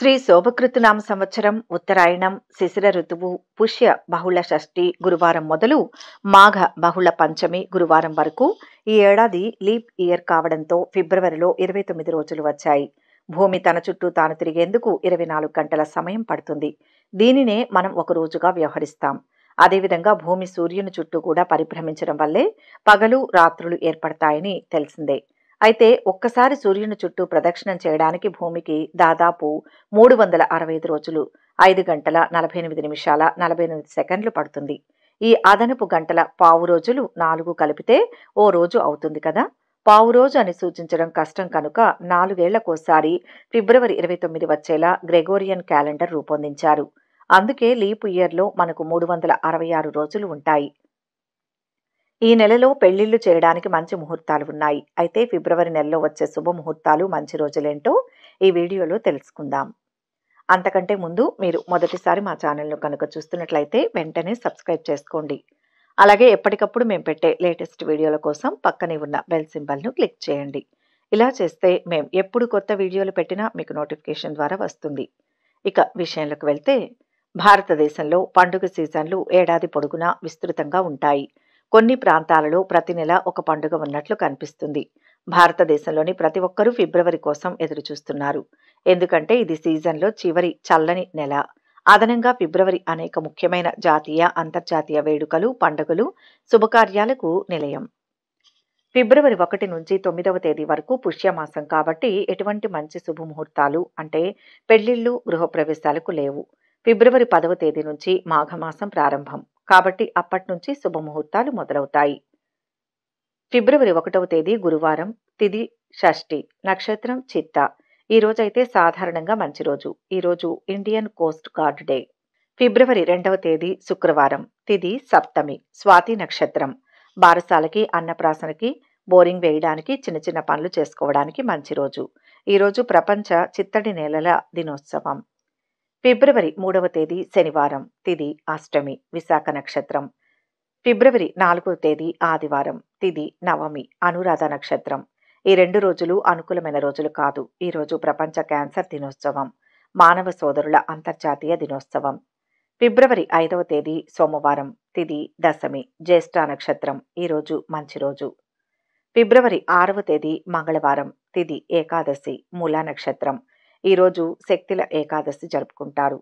శ్రీ శోభకృతునామ సంవత్సరం ఉత్తరాయణం శిశిర ఋతువు పుష్య బహుళ షష్ఠి గురువారం మొదలు మాఘ బహుళ పంచమి గురువారం వరకు ఈ ఏడాది లీప్ ఇయర్ కావడంతో ఫిబ్రవరిలో ఇరవై తొమ్మిది రోజులు వచ్చాయి భూమి తన చుట్టూ తాను తిరిగేందుకు ఇరవై నాలుగు గంటల సమయం పడుతుంది దీనినే మనం ఒక రోజుగా వ్యవహరిస్తాం అదేవిధంగా భూమి సూర్యుని చుట్టూ కూడా పరిభ్రమించడం వల్లే పగలు రాత్రులు ఏర్పడతాయని తెలిసిందే అయితే ఒక్కసారి సూర్యుని చుట్టూ ప్రదక్షిణం చేయడానికి భూమికి దాదాపు మూడు వందల అరవై ఐదు రోజులు ఐదు గంటల నలభై ఎనిమిది నిమిషాల నలభై ఎనిమిది సెకండ్లు పడుతుంది ఈ అదనపు గంటల పావు రోజులు నాలుగు కలిపితే ఓ రోజు అవుతుంది కదా పావు రోజు అని సూచించడం కష్టం కనుక నాలుగేళ్లకోసారి ఫిబ్రవరి ఇరవై తొమ్మిది వచ్చేలా గ్రెగోరియన్ క్యాలెండర్ రూపొందించారు అందుకే లీపు ఇయర్లో మనకు మూడు వందల అరవై ఆరు రోజులు ఉంటాయి ఈ నెలలో పెళ్లిళ్లు చేయడానికి మంచి ముహూర్తాలు ఉన్నాయి అయితే ఫిబ్రవరి నెలలో వచ్చే శుభముహూర్తాలు మంచి రోజులేంటో ఈ వీడియోలో తెలుసుకుందాం అంతకంటే ముందు మీరు మొదటిసారి మా ఛానల్ను కనుక చూస్తున్నట్లయితే వెంటనే సబ్స్క్రైబ్ చేసుకోండి అలాగే ఎప్పటికప్పుడు మేము పెట్టే లేటెస్ట్ వీడియోల కోసం పక్కనే ఉన్న బెల్ సింబల్ను క్లిక్ చేయండి ఇలా చేస్తే మేము ఎప్పుడు కొత్త వీడియోలు పెట్టినా మీకు నోటిఫికేషన్ ద్వారా వస్తుంది ఇక విషయంలోకి వెళ్తే భారతదేశంలో పండుగ సీజన్లు ఏడాది పొడుగునా విస్తృతంగా ఉంటాయి కొన్ని ప్రాంతాలలో ప్రతి నెల ఒక పండుగ ఉన్నట్లు కనిపిస్తుంది భారతదేశంలోని ప్రతి ఒక్కరూ ఫిబ్రవరి కోసం ఎదురుచూస్తున్నారు ఎందుకంటే ఇది సీజన్లో చివరి చల్లని నెల అదనంగా ఫిబ్రవరి అనేక ముఖ్యమైన జాతీయ అంతర్జాతీయ వేడుకలు పండుగలు శుభకార్యాలకు నిలయం ఫిబ్రవరి ఒకటి నుంచి తొమ్మిదవ తేదీ వరకు పుష్యమాసం కాబట్టి ఎటువంటి మంచి శుభముహూర్తాలు అంటే పెళ్లిళ్ళు గృహప్రవేశాలకు లేవు ఫిబ్రవరి పదవ తేదీ నుంచి మాఘమాసం ప్రారంభం కాబట్టి అప్పటి నుంచి శుభముహూర్తాలు మొదలవుతాయి ఫిబ్రవరి ఒకటవ తేదీ గురువారం తిది షష్ఠి నక్షత్రం చిత్త ఈ రోజైతే సాధారణంగా మంచి రోజు ఈరోజు ఇండియన్ కోస్ట్ గార్డ్ డే ఫిబ్రవరి రెండవ తేదీ శుక్రవారం తిది సప్తమి స్వాతి నక్షత్రం బారసాలకి అన్నప్రాసనకి బోరింగ్ వేయడానికి చిన్న చిన్న పనులు చేసుకోవడానికి మంచి రోజు ఈరోజు ప్రపంచ చిత్తడి నేలల దినోత్సవం ఫిబ్రవరి మూడవ తేదీ శనివారం తిది అష్టమి విశాఖ నక్షత్రం ఫిబ్రవరి నాలుగవ తేదీ ఆదివారం తిది నవమి అనురాధ నక్షత్రం ఈ రెండు రోజులు అనుకూలమైన రోజులు కాదు ఈరోజు ప్రపంచ క్యాన్సర్ దినోత్సవం మానవ సోదరుల అంతర్జాతీయ దినోత్సవం ఫిబ్రవరి ఐదవ తేదీ సోమవారం తిది దశమి జ్యేష్ఠ నక్షత్రం ఈరోజు మంచి రోజు ఫిబ్రవరి ఆరవ తేదీ మంగళవారం తిది ఏకాదశి మూలా నక్షత్రం ఈరోజు శక్తిల ఏకాదశి జరుపుకుంటారు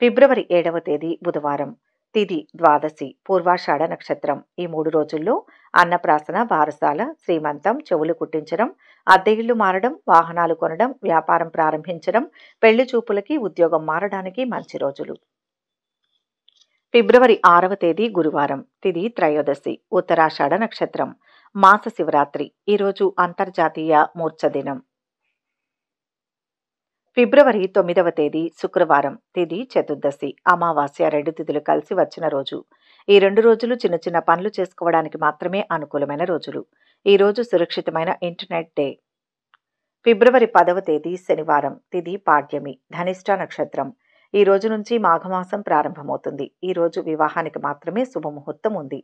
ఫిబ్రవరి ఏడవ తేదీ బుధవారం తిది ద్వాదశి పూర్వాషాఢ నక్షత్రం ఈ మూడు రోజుల్లో అన్నప్రాసన వారసాల శ్రీమంతం చెవులు కుట్టించడం అద్దె ఇళ్లు మారడం వాహనాలు కొనడం వ్యాపారం ప్రారంభించడం పెళ్లి చూపులకి ఉద్యోగం మారడానికి మంచి రోజులు ఫిబ్రవరి ఆరవ తేదీ గురువారం తిది త్రయోదశి ఉత్తరాషాఢ నక్షత్రం మాస శివరాత్రి ఈరోజు అంతర్జాతీయ మూర్ఛ దినం ఫిబ్రవరి తొమ్మిదవ తేదీ శుక్రవారం తేదీ చతుర్దశి అమావాస్య రెండు తిథులు కలిసి వచ్చిన రోజు ఈ రెండు రోజులు చిన్న చిన్న పనులు చేసుకోవడానికి మాత్రమే అనుకూలమైన రోజులు ఈ రోజు సురక్షితమైన ఇంటర్నెట్ డే ఫిబ్రవరి పదవ తేదీ శనివారం తిది పాడ్యమి ధనిష్ట నక్షత్రం ఈ రోజు నుంచి మాఘమాసం ప్రారంభమవుతుంది ఈ రోజు వివాహానికి మాత్రమే శుభముహూర్తం ఉంది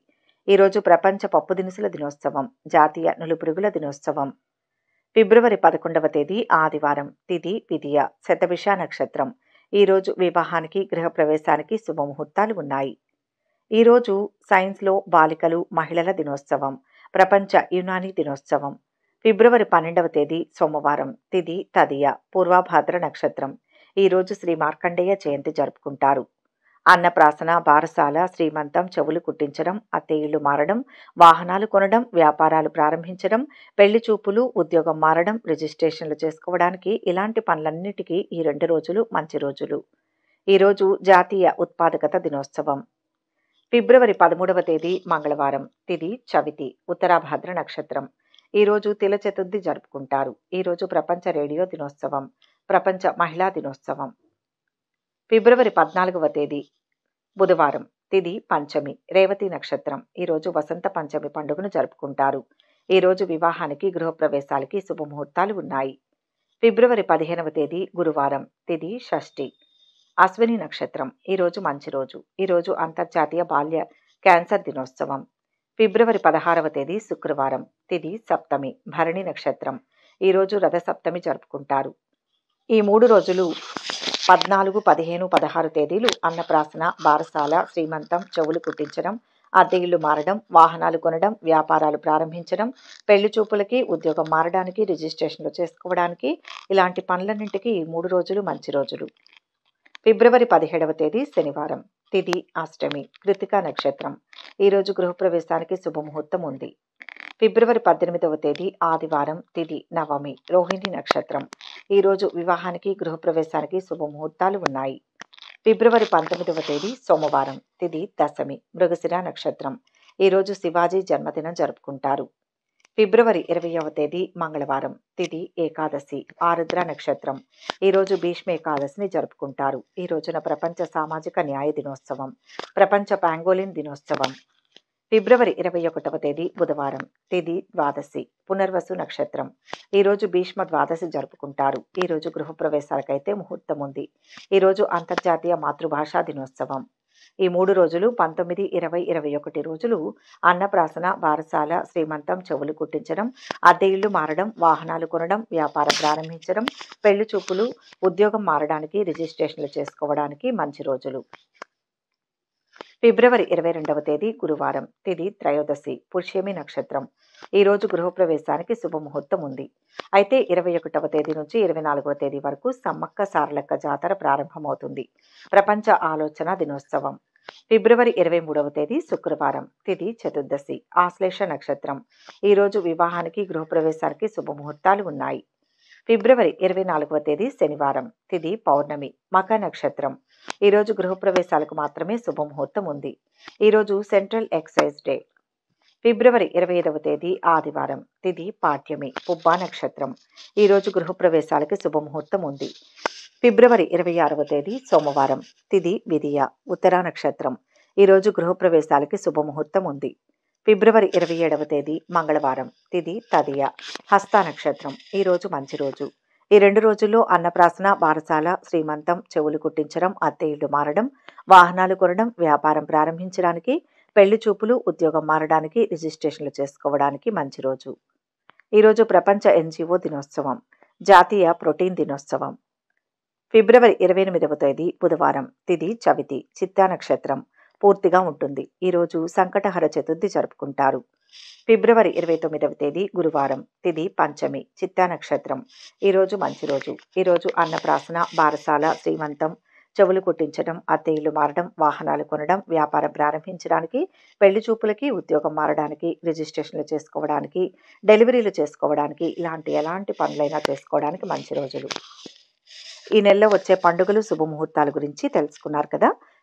ఈరోజు ప్రపంచ పప్పు దినుసుల దినోత్సవం జాతీయ నులుపురుగుల దినోత్సవం ఫిబ్రవరి పదకొండవ తేదీ ఆదివారం తిథి విధియ శతభిష నక్షత్రం ఈరోజు వివాహానికి గృహప్రవేశానికి శుభముహూర్తాలు ఉన్నాయి ఈరోజు సైన్స్లో బాలికలు మహిళల దినోత్సవం ప్రపంచ యునాని దినోత్సవం ఫిబ్రవరి పన్నెండవ తేదీ సోమవారం తిథి తదియ పూర్వభాద్ర నక్షత్రం ఈరోజు శ్రీ మార్కండేయ జయంతి జరుపుకుంటారు అన్నప్రాసన బారసాల శ్రీమంతం చెవులు కుట్టించడం అత్తేయులు మారడం వాహనాలు కొనడం వ్యాపారాలు ప్రారంభించడం పెళ్లి చూపులు ఉద్యోగం మారడం రిజిస్ట్రేషన్లు చేసుకోవడానికి ఇలాంటి పనులన్నిటికీ ఈ రెండు రోజులు మంచి రోజులు ఈరోజు జాతీయ ఉత్పాదకత దినోత్సవం ఫిబ్రవరి పదమూడవ తేదీ మంగళవారం తిది చవితి ఉత్తరాభద్ర నక్షత్రం ఈరోజు తిల చతుర్థి జరుపుకుంటారు ఈరోజు ప్రపంచ రేడియో దినోత్సవం ప్రపంచ మహిళా దినోత్సవం ఫిబ్రవరి పద్నాలుగవ తేదీ బుధవారం తిది పంచమి రేవతి నక్షత్రం ఈరోజు వసంత పంచమి పండుగను జరుపుకుంటారు ఈరోజు వివాహానికి గృహప్రవేశాలకి శుభముహూర్తాలు ఉన్నాయి ఫిబ్రవరి పదిహేనవ తేదీ గురువారం తిది షష్ఠి అశ్విని నక్షత్రం ఈరోజు మంచి రోజు ఈరోజు అంతర్జాతీయ బాల్య క్యాన్సర్ దినోత్సవం ఫిబ్రవరి పదహారవ తేదీ శుక్రవారం తిది సప్తమి భరణి నక్షత్రం ఈరోజు రథసప్తమి జరుపుకుంటారు ఈ మూడు రోజులు పద్నాలుగు పదిహేను పదహారు తేదీలు అన్నప్రాసన బారసాల శ్రీమంతం చెవులు కుట్టించడం అద్దె ఇల్లు మారడం వాహనాలు కొనడం వ్యాపారాలు ప్రారంభించడం పెళ్లి చూపులకి ఉద్యోగం మారడానికి రిజిస్ట్రేషన్లు చేసుకోవడానికి ఇలాంటి పనులన్నింటికి మూడు రోజులు మంచి రోజులు ఫిబ్రవరి పదిహేడవ తేదీ శనివారం తిది అష్టమి కృతికా నక్షత్రం ఈరోజు గృహప్రవేశానికి శుభముహూర్తం ఉంది ఫిబ్రవరి పద్దెనిమిదవ తేదీ ఆదివారం తిది నవమి రోహిణి నక్షత్రం ఈరోజు వివాహానికి గృహప్రవేశానికి శుభముహూర్తాలు ఉన్నాయి ఫిబ్రవరి పంతొమ్మిదవ తేదీ సోమవారం తిది దశమి మృగశిరా నక్షత్రం ఈరోజు శివాజీ జన్మదినం జరుపుకుంటారు ఫిబ్రవరి ఇరవైవ తేదీ మంగళవారం తిది ఏకాదశి ఆరుద్ర నక్షత్రం ఈరోజు భీష్మ ఏకాదశిని జరుపుకుంటారు ఈ రోజున ప్రపంచ సామాజిక న్యాయ దినోత్సవం ప్రపంచ పాంగోలిన్ దినోత్సవం ఫిబ్రవరి ఇరవై ఒకటవ తేదీ బుధవారం తేదీ ద్వాదశి పునర్వసు నక్షత్రం ఈరోజు భీష్మ ద్వాదశి జరుపుకుంటారు ఈరోజు గృహప్రవేశాలకైతే ముహూర్తం ఉంది ఈరోజు అంతర్జాతీయ మాతృభాషా దినోత్సవం ఈ మూడు రోజులు పంతొమ్మిది ఇరవై ఇరవై ఒకటి రోజులు అన్నప్రాసన బారసాల శ్రీమంతం చెవులు కుట్టించడం అద్దె ఇళ్లు మారడం వాహనాలు కొనడం వ్యాపారం ప్రారంభించడం పెళ్లి చూపులు ఉద్యోగం మారడానికి రిజిస్ట్రేషన్లు చేసుకోవడానికి మంచి రోజులు ఫిబ్రవరి ఇరవై రెండవ తేదీ గురువారం తిది త్రయోదశి పురుషేమి నక్షత్రం ఈ రోజు గృహప్రవేశానికి శుభముహూర్తం ఉంది అయితే ఇరవై ఒకటవ తేదీ నుంచి ఇరవై నాలుగవ తేదీ వరకు సమ్మక్క సారలక్క జాతర ప్రారంభమవుతుంది ప్రపంచ ఆలోచన దినోత్సవం ఫిబ్రవరి ఇరవై మూడవ తేదీ శుక్రవారం తిథి చతుర్దశి ఆశ్లేష నక్షత్రం ఈరోజు వివాహానికి గృహప్రవేశానికి శుభముహూర్తాలు ఉన్నాయి ఫిబ్రవరి ఇరవై నాలుగవ తేదీ శనివారం తిది పౌర్ణమి మక నక్షత్రం ఈరోజు గృహప్రవేశాలకు మాత్రమే శుభముహూర్తం ఉంది ఈరోజు సెంట్రల్ ఎక్సైజ్ డే ఫిబ్రవరి ఇరవై ఐదవ తేదీ ఆదివారం తిది పాఠ్యమి పుబ్బా నక్షత్రం ఈరోజు గృహప్రవేశాలకి శుభముహూర్తం ఉంది ఫిబ్రవరి ఇరవై ఆరవ తేదీ సోమవారం తిది విధియ ఉత్తరా నక్షత్రం ఈరోజు గృహప్రవేశాలకి శుభముహూర్తం ఉంది ఫిబ్రవరి ఇరవై ఏడవ తేదీ మంగళవారం తిది తదియ హస్త నక్షత్రం ఈరోజు మంచి రోజు ఈ రెండు రోజుల్లో అన్నప్రాసన బారసాల శ్రీమంతం చెవులు కుట్టించడం అత్తే ఇల్లు మారడం వాహనాలు కొనడం వ్యాపారం ప్రారంభించడానికి పెళ్లి చూపులు ఉద్యోగం మారడానికి రిజిస్ట్రేషన్లు చేసుకోవడానికి మంచి రోజు ఈరోజు ప్రపంచ ఎన్జిఓ దినోత్సవం జాతీయ ప్రోటీన్ దినోత్సవం ఫిబ్రవరి ఇరవై ఎనిమిదవ తేదీ బుధవారం తిది చవితి చిత్తా నక్షత్రం పూర్తిగా ఉంటుంది ఈరోజు సంకటహర చతుర్థి జరుపుకుంటారు ఫిబ్రవరి ఇరవై తొమ్మిదవ తేదీ గురువారం తిది పంచమి చిత్తా నక్షత్రం ఈరోజు మంచి రోజు ఈరోజు అన్నప్రాసన బారసాల శ్రీమంతం చెవులు కుట్టించడం అత్తేయులు మారడం వాహనాలు కొనడం వ్యాపారం ప్రారంభించడానికి పెళ్లి చూపులకి ఉద్యోగం మారడానికి రిజిస్ట్రేషన్లు చేసుకోవడానికి డెలివరీలు చేసుకోవడానికి ఇలాంటి ఎలాంటి పనులైనా చేసుకోవడానికి మంచి రోజులు ఈ నెలలో వచ్చే పండుగలు శుభముహూర్తాల గురించి తెలుసుకున్నారు కదా